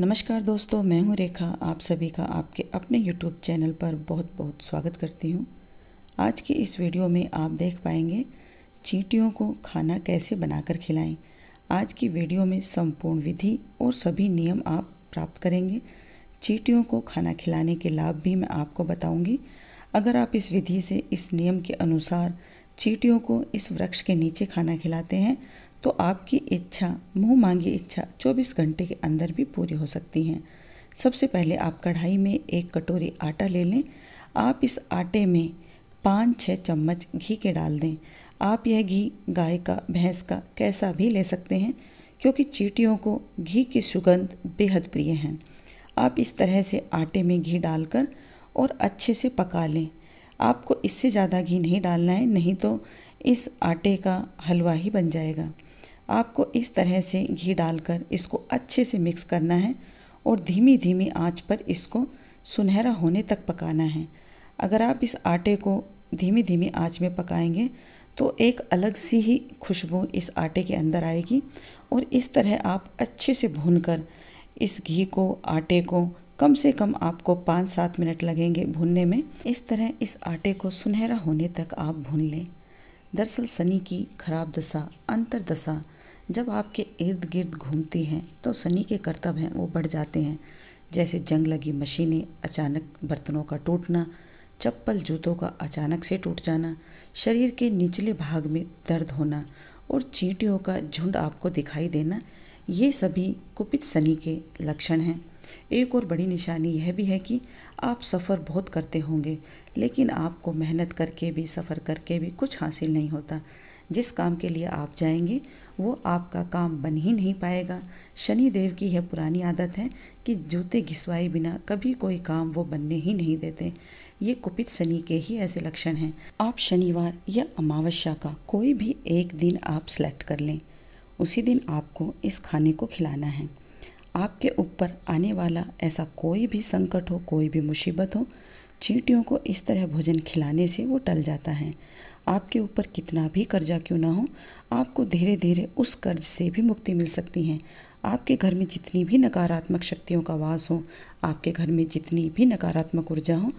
नमस्कार दोस्तों मैं हूं रेखा आप सभी का आपके अपने यूट्यूब चैनल पर बहुत बहुत स्वागत करती हूं आज की इस वीडियो में आप देख पाएंगे चींटियों को खाना कैसे बनाकर खिलाएं आज की वीडियो में संपूर्ण विधि और सभी नियम आप प्राप्त करेंगे चींटियों को खाना खिलाने के लाभ भी मैं आपको बताऊंगी अगर आप इस विधि से इस नियम के अनुसार चीटियों को इस वृक्ष के नीचे खाना खिलाते हैं तो आपकी इच्छा मुँह मांगी इच्छा 24 घंटे के अंदर भी पूरी हो सकती हैं सबसे पहले आप कढ़ाई में एक कटोरी आटा ले लें आप इस आटे में पाँच छः चम्मच घी के डाल दें आप यह घी गाय का भैंस का कैसा भी ले सकते हैं क्योंकि चीटियों को घी की सुगंध बेहद प्रिय है आप इस तरह से आटे में घी डालकर और अच्छे से पका लें आपको इससे ज़्यादा घी नहीं डालना है नहीं तो इस आटे का हलवा ही बन जाएगा आपको इस तरह से घी डालकर इसको अच्छे से मिक्स करना है और धीमी धीमी आंच पर इसको सुनहरा होने तक पकाना है अगर आप इस आटे को धीमी धीमी आंच में पकाएंगे तो एक अलग सी ही खुशबू इस आटे के अंदर आएगी और इस तरह आप अच्छे से भून कर इस घी को आटे को कम से कम आपको पाँच सात मिनट लगेंगे भूनने में इस तरह इस आटे को सुनहरा होने तक आप भून लें दरअसल सनी की खराब दशा अंतर दशा जब आपके इर्द गिर्द घूमती हैं तो सनी के कर्तव्य हैं वो बढ़ जाते हैं जैसे जंग लगी मशीनें अचानक बर्तनों का टूटना चप्पल जूतों का अचानक से टूट जाना शरीर के निचले भाग में दर्द होना और चींटियों का झुंड आपको दिखाई देना ये सभी कुपित सनी के लक्षण हैं एक और बड़ी निशानी यह भी है कि आप सफ़र बहुत करते होंगे लेकिन आपको मेहनत करके भी सफ़र करके भी कुछ हासिल नहीं होता जिस काम के लिए आप जाएंगे वो आपका काम बन ही नहीं पाएगा शनि देव की यह पुरानी आदत है कि जूते घिसवाए बिना कभी कोई काम वो बनने ही नहीं देते ये कुपित शनि के ही ऐसे लक्षण हैं आप शनिवार या अमावस्या का कोई भी एक दिन आप सेलेक्ट कर लें उसी दिन आपको इस खाने को खिलाना है आपके ऊपर आने वाला ऐसा कोई भी संकट हो कोई भी मुसीबत हो चींटियों को इस तरह भोजन खिलाने से वो टल जाता है आपके ऊपर कितना भी कर्जा क्यों ना हो आपको धीरे धीरे उस कर्ज से भी मुक्ति मिल सकती है आपके घर में जितनी भी नकारात्मक शक्तियों का वास हो आपके घर में जितनी भी नकारात्मक ऊर्जा हो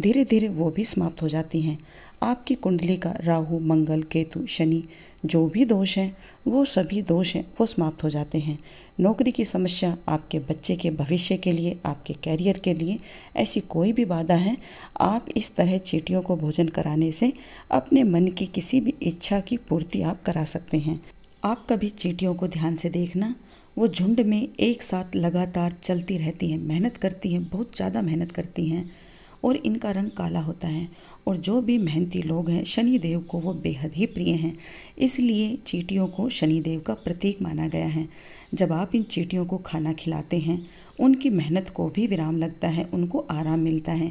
धीरे धीरे वो भी समाप्त हो जाती हैं आपकी कुंडली का राहु मंगल केतु शनि जो भी दोष हैं वो सभी दोष हैं वो समाप्त हो जाते हैं नौकरी की समस्या आपके बच्चे के भविष्य के लिए आपके कैरियर के लिए ऐसी कोई भी बाधा है आप इस तरह चीटियों को भोजन कराने से अपने मन की किसी भी इच्छा की पूर्ति आप करा सकते हैं आप कभी चीटियों को ध्यान से देखना वो झुंड में एक साथ लगातार चलती रहती हैं मेहनत करती हैं बहुत ज़्यादा मेहनत करती हैं और इनका रंग काला होता है और जो भी मेहनती लोग हैं शनिदेव को वो बेहद ही प्रिय हैं इसलिए चीटियों को शनिदेव का प्रतीक माना गया है जब आप इन चीटियों को खाना खिलाते हैं उनकी मेहनत को भी विराम लगता है उनको आराम मिलता है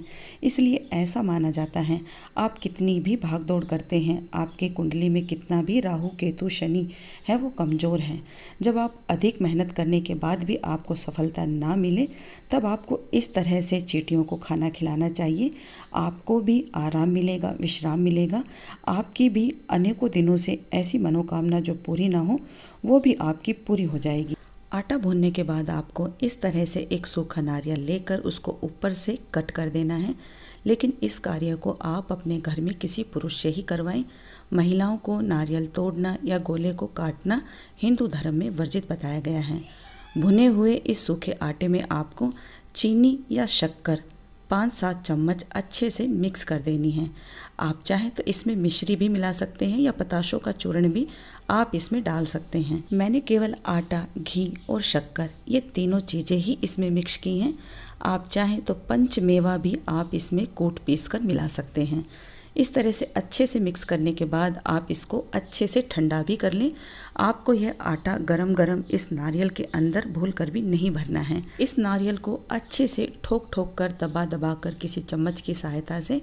इसलिए ऐसा माना जाता है आप कितनी भी भाग दौड़ करते हैं आपके कुंडली में कितना भी राहु केतु शनि है वो कमज़ोर हैं जब आप अधिक मेहनत करने के बाद भी आपको सफलता ना मिले तब आपको इस तरह से चीटियों को खाना खिलाना चाहिए आपको भी आराम मिलेगा विश्राम मिलेगा आपकी भी अनेकों दिनों से ऐसी मनोकामना जो पूरी ना हो वो भी आपकी पूरी हो जाएगी आटा भूनने के बाद आपको इस तरह से एक सूखा नारियल लेकर उसको ऊपर से कट कर देना है लेकिन इस कार्य को आप अपने घर में किसी पुरुष से ही करवाएं महिलाओं को नारियल तोड़ना या गोले को काटना हिंदू धर्म में वर्जित बताया गया है भुने हुए इस सूखे आटे में आपको चीनी या शक्कर पाँच सात चम्मच अच्छे से मिक्स कर देनी है आप चाहें तो इसमें मिश्री भी मिला सकते हैं या पताशों का चूर्ण भी आप इसमें डाल सकते हैं मैंने केवल आटा घी और शक्कर ये तीनों चीज़ें ही इसमें मिक्स की हैं आप चाहें तो पंचमेवा भी आप इसमें कोट पीस कर मिला सकते हैं इस तरह से अच्छे से मिक्स करने के बाद आप इसको अच्छे से ठंडा भी कर लें आपको यह आटा गरम गरम इस नारियल के अंदर भूल कर भी नहीं भरना है इस नारियल को अच्छे से ठोक ठोक कर दबा दबा कर किसी चम्मच की सहायता से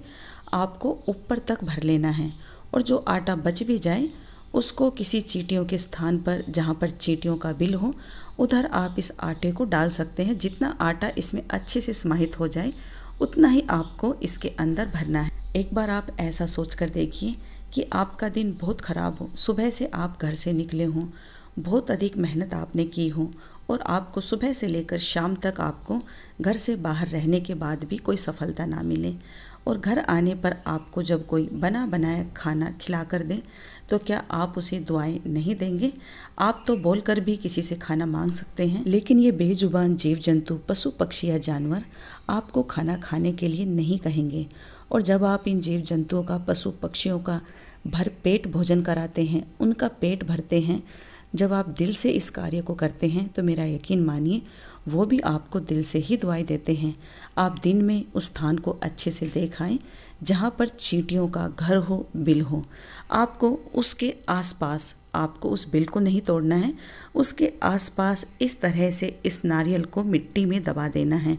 आपको ऊपर तक भर लेना है और जो आटा बच भी जाए उसको किसी चीटियों के स्थान पर जहाँ पर चीटियों का बिल हो उधर आप इस आटे को डाल सकते हैं जितना आटा इसमें अच्छे से समाहित हो जाए उतना ही आपको इसके अंदर भरना है एक बार आप ऐसा सोच कर देखिए कि आपका दिन बहुत ख़राब हो सुबह से आप घर से निकले हों बहुत अधिक मेहनत आपने की हो और आपको सुबह से लेकर शाम तक आपको घर से बाहर रहने के बाद भी कोई सफलता ना मिले और घर आने पर आपको जब कोई बना बनाया खाना खिला कर दे तो क्या आप उसे दुआएं नहीं देंगे आप तो बोल कर भी किसी से खाना मांग सकते हैं लेकिन ये बेजुबान जीव जंतु पशु पक्षी या जानवर आपको खाना खाने के लिए नहीं कहेंगे और जब आप इन जीव जंतुओं का पशु पक्षियों का भर पेट भोजन कराते हैं उनका पेट भरते हैं जब आप दिल से इस कार्य को करते हैं तो मेरा यकीन मानिए वो भी आपको दिल से ही दुआई देते हैं आप दिन में उस स्थान को अच्छे से देखाएं जहाँ पर चींटियों का घर हो बिल हो आपको उसके आसपास आपको उस बिल को नहीं तोड़ना है उसके आसपास इस तरह से इस नारियल को मिट्टी में दबा देना है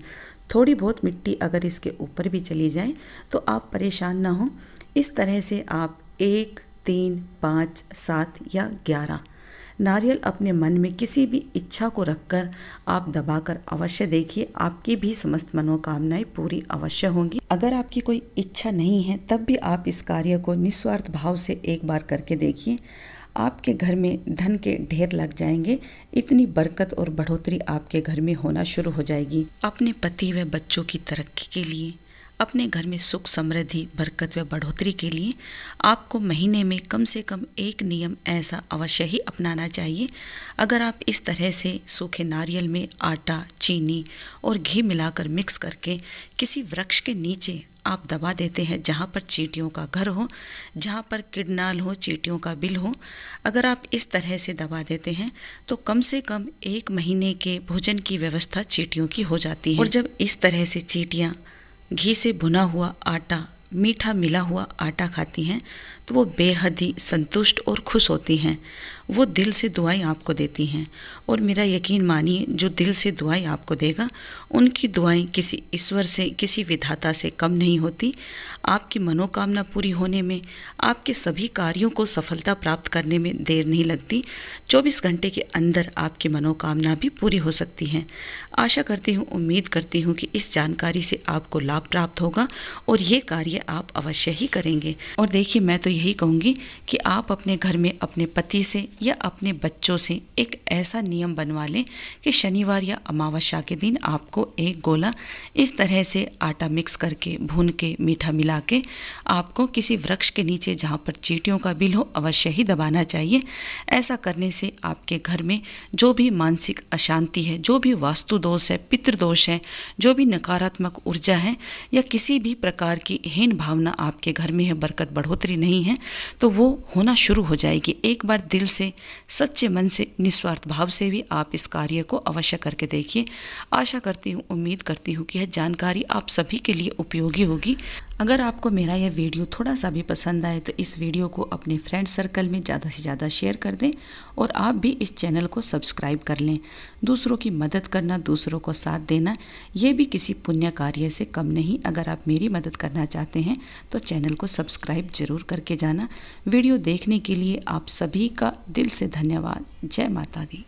थोड़ी बहुत मिट्टी अगर इसके ऊपर भी चली जाए तो आप परेशान ना हो इस तरह से आप एक तीन पाँच सात या ग्यारह नारियल अपने मन में किसी भी इच्छा को रखकर आप दबाकर अवश्य देखिए आपकी भी समस्त मनोकामनाएं पूरी अवश्य होंगी अगर आपकी कोई इच्छा नहीं है तब भी आप इस कार्य को निस्वार्थ भाव से एक बार करके देखिए आपके घर में धन के ढेर लग जाएंगे इतनी बरकत और बढ़ोतरी आपके घर में होना शुरू हो जाएगी अपने पति व बच्चों की तरक्की के लिए अपने घर में सुख समृद्धि बरकत व बढ़ोतरी के लिए आपको महीने में कम से कम एक नियम ऐसा अवश्य ही अपनाना चाहिए अगर आप इस तरह से सूखे नारियल में आटा चीनी और घी मिलाकर मिक्स करके किसी वृक्ष के नीचे आप दबा देते हैं जहाँ पर चीटियों का घर हो जहाँ पर किडनाल हो चीटियों का बिल हो अगर आप इस तरह से दबा देते हैं तो कम से कम एक महीने के भोजन की व्यवस्था चीटियों की हो जाती है और जब इस तरह से चीटियाँ घी से भुना हुआ आटा मीठा मिला हुआ आटा खाती हैं तो वो बेहद ही संतुष्ट और खुश होती हैं वो दिल से दुआएं आपको देती हैं और मेरा यकीन मानिए जो दिल से दुआएं आपको देगा उनकी दुआएं किसी ईश्वर से किसी विधाता से कम नहीं होती आपकी मनोकामना पूरी होने में आपके सभी कार्यों को सफलता प्राप्त करने में देर नहीं लगती 24 घंटे के अंदर आपकी मनोकामना भी पूरी हो सकती है आशा करती हूँ उम्मीद करती हूँ कि इस जानकारी से आपको लाभ प्राप्त होगा और ये कार्य आप अवश्य ही करेंगे और देखिए मैं तो यही कहूँगी कि आप अपने घर में अपने पति से या अपने बच्चों से एक ऐसा नियम बनवा लें कि शनिवार या अमावस्या के दिन आपको एक गोला इस तरह से आटा मिक्स करके भून के मीठा मिला के आपको किसी वृक्ष के नीचे जहाँ पर चीटियों का बिल हो अवश्य ही दबाना चाहिए ऐसा करने से आपके घर में जो भी मानसिक अशांति है जो भी वास्तु दोष है पितृदोष है जो भी नकारात्मक ऊर्जा है या किसी भी प्रकार की हीन भावना आपके घर में है बरकत बढ़ोतरी नहीं है तो वो होना शुरू हो जाएगी एक बार दिल से से सच्चे मन से निस्वार्थ भाव से भी आप इस कार्य को अवश्य करके देखिए आशा करती हूँ उम्मीद करती हूँ कि यह जानकारी आप सभी के लिए उपयोगी होगी अगर आपको मेरा यह वीडियो थोड़ा सा भी पसंद आए तो इस वीडियो को अपने फ्रेंड सर्कल में ज़्यादा से ज़्यादा शेयर कर दें और आप भी इस चैनल को सब्सक्राइब कर लें दूसरों की मदद करना दूसरों को साथ देना ये भी किसी पुण्य कार्य से कम नहीं अगर आप मेरी मदद करना चाहते हैं तो चैनल को सब्सक्राइब ज़रूर करके जाना वीडियो देखने के लिए आप सभी का दिल से धन्यवाद जय माता दी